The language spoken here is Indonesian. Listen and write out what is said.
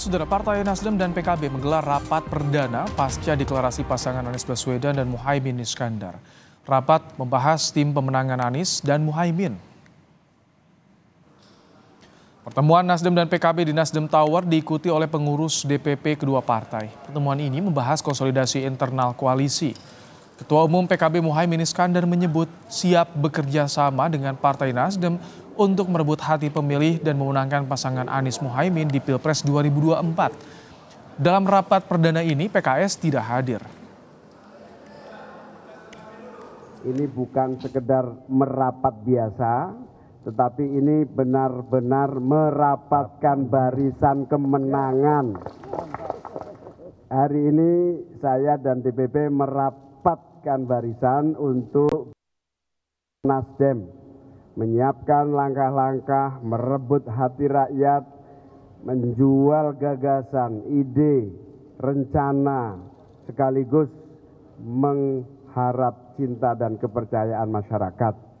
Saudara Partai Nasdem dan PKB menggelar rapat perdana pasca deklarasi pasangan Anies Baswedan dan Muhaimin Iskandar. Rapat membahas tim pemenangan Anies dan Muhaimin. Pertemuan Nasdem dan PKB di Nasdem Tower diikuti oleh pengurus DPP kedua partai. Pertemuan ini membahas konsolidasi internal koalisi. Ketua Umum PKB Muhaymin Iskandar menyebut siap bekerja sama dengan Partai Nasdem untuk merebut hati pemilih dan memenangkan pasangan Anies muhaymin di Pilpres 2024. Dalam rapat perdana ini PKS tidak hadir. Ini bukan sekedar merapat biasa, tetapi ini benar-benar merapatkan barisan kemenangan. Hari ini saya dan DPP merap merapatkan barisan untuk Nasdem menyiapkan langkah-langkah merebut hati rakyat, menjual gagasan, ide, rencana, sekaligus mengharap cinta dan kepercayaan masyarakat.